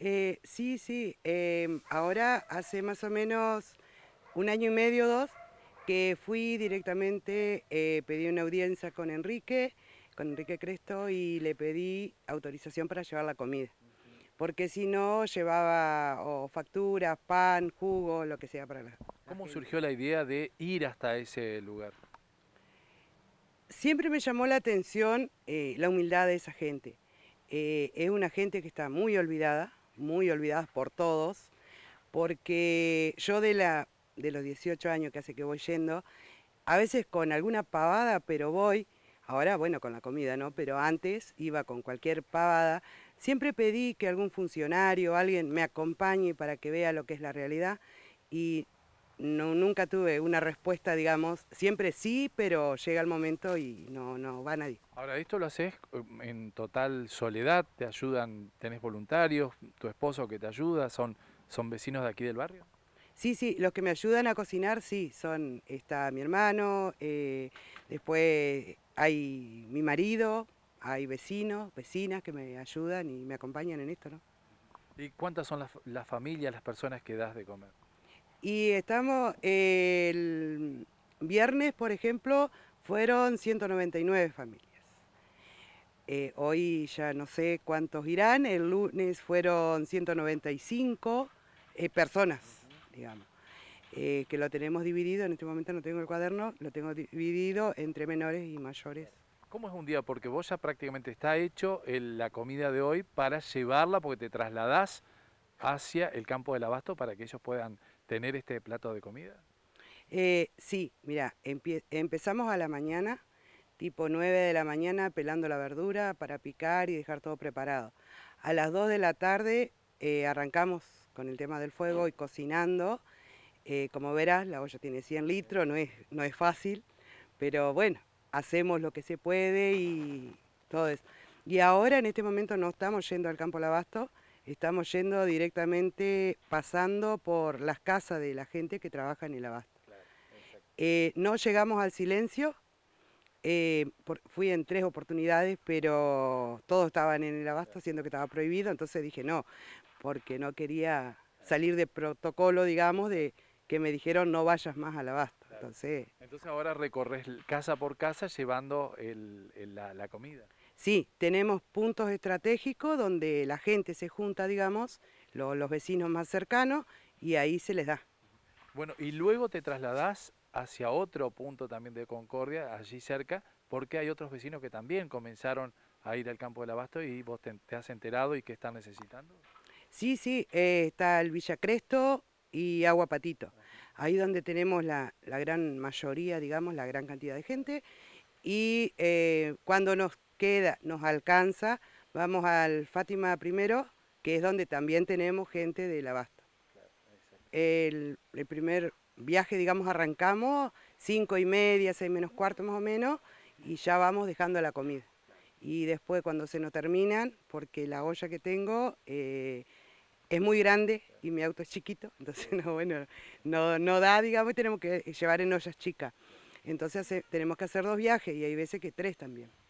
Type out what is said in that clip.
Eh, sí, sí. Em, ahora hace más o menos un año y medio, dos, que fui directamente, eh, pedí una audiencia con Enrique, con Enrique Cresto, y le pedí autorización para llevar la comida. Porque si no, llevaba facturas, pan, jugo, lo que sea para la. ¿Cómo surgió la idea de ir hasta ese lugar? Siempre me llamó la atención eh, la humildad de esa gente. es una gente que está muy olvidada, muy olvidadas por todos, porque yo de, la, de los 18 años que hace que voy yendo, a veces con alguna pavada, pero voy, ahora bueno, con la comida, ¿no? Pero antes iba con cualquier pavada, siempre pedí que algún funcionario, alguien me acompañe para que vea lo que es la realidad y no, nunca tuve una respuesta, digamos, siempre sí, pero llega el momento y no, no va nadie. Ahora, ¿esto lo haces um, en total soledad? ¿Te ayudan? ¿Tenés voluntarios? ¿Tu esposo que te ayuda? ¿Son, son vecinos de aquí del barrio? Sí, sí, los que me ayudan a cocinar, sí, son, está mi hermano, eh, después hay mi marido, hay vecinos, vecinas que me ayudan y me acompañan en esto, ¿no? ¿Y cuántas son las familias, las personas que das de comer? Y estamos, el viernes, por ejemplo, fueron 199 familias. Eh, hoy ya no sé cuántos irán, el lunes fueron 195 eh, personas, digamos, eh, que lo tenemos dividido, en este momento no tengo el cuaderno, lo tengo dividido entre menores y mayores. ¿Cómo es un día? Porque vos ya prácticamente está hecho la comida de hoy para llevarla, porque te trasladás hacia el campo del abasto para que ellos puedan tener este plato de comida? Eh, sí, mira, empezamos a la mañana, tipo 9 de la mañana, pelando la verdura para picar y dejar todo preparado. A las 2 de la tarde eh, arrancamos con el tema del fuego y cocinando. Eh, como verás, la olla tiene 100 litros, no es, no es fácil, pero bueno, hacemos lo que se puede y todo eso. Y ahora en este momento no estamos yendo al campo Labasto, Estamos yendo directamente pasando por las casas de la gente que trabaja en el abasto. Eh, no llegamos al silencio, eh, fui en tres oportunidades, pero todos estaban en el abasto, siendo que estaba prohibido, entonces dije no, porque no quería salir de protocolo, digamos, de que me dijeron no vayas más al abasto. Entonces, entonces ahora recorres casa por casa llevando el, la comida. Sí, tenemos puntos estratégicos donde la gente se junta, digamos, los vecinos más cercanos, y ahí se les da. Bueno, y luego te trasladás hacia otro punto también de Concordia, allí cerca, porque hay otros vecinos que también comenzaron a ir al campo del abasto y vos te, has enterado y que están necesitando. Sí, sí, eh, está el Villa Cresto y Aguapatito, ahí donde tenemos la, gran mayoría, digamos, la gran cantidad de gente. Y eh, cuando nos queda, nos alcanza, vamos al Fátima primero, que es donde también tenemos gente del abasto. El, el primer viaje, digamos, arrancamos cinco y media, seis menos cuarto más o menos, y ya vamos dejando la comida. Y después cuando se nos terminan, porque la olla que tengo eh, es muy grande y mi auto es chiquito, entonces no, bueno, no, no da, digamos, y tenemos que llevar en ollas chicas. Entonces tenemos que hacer dos viajes y hay veces que tres también.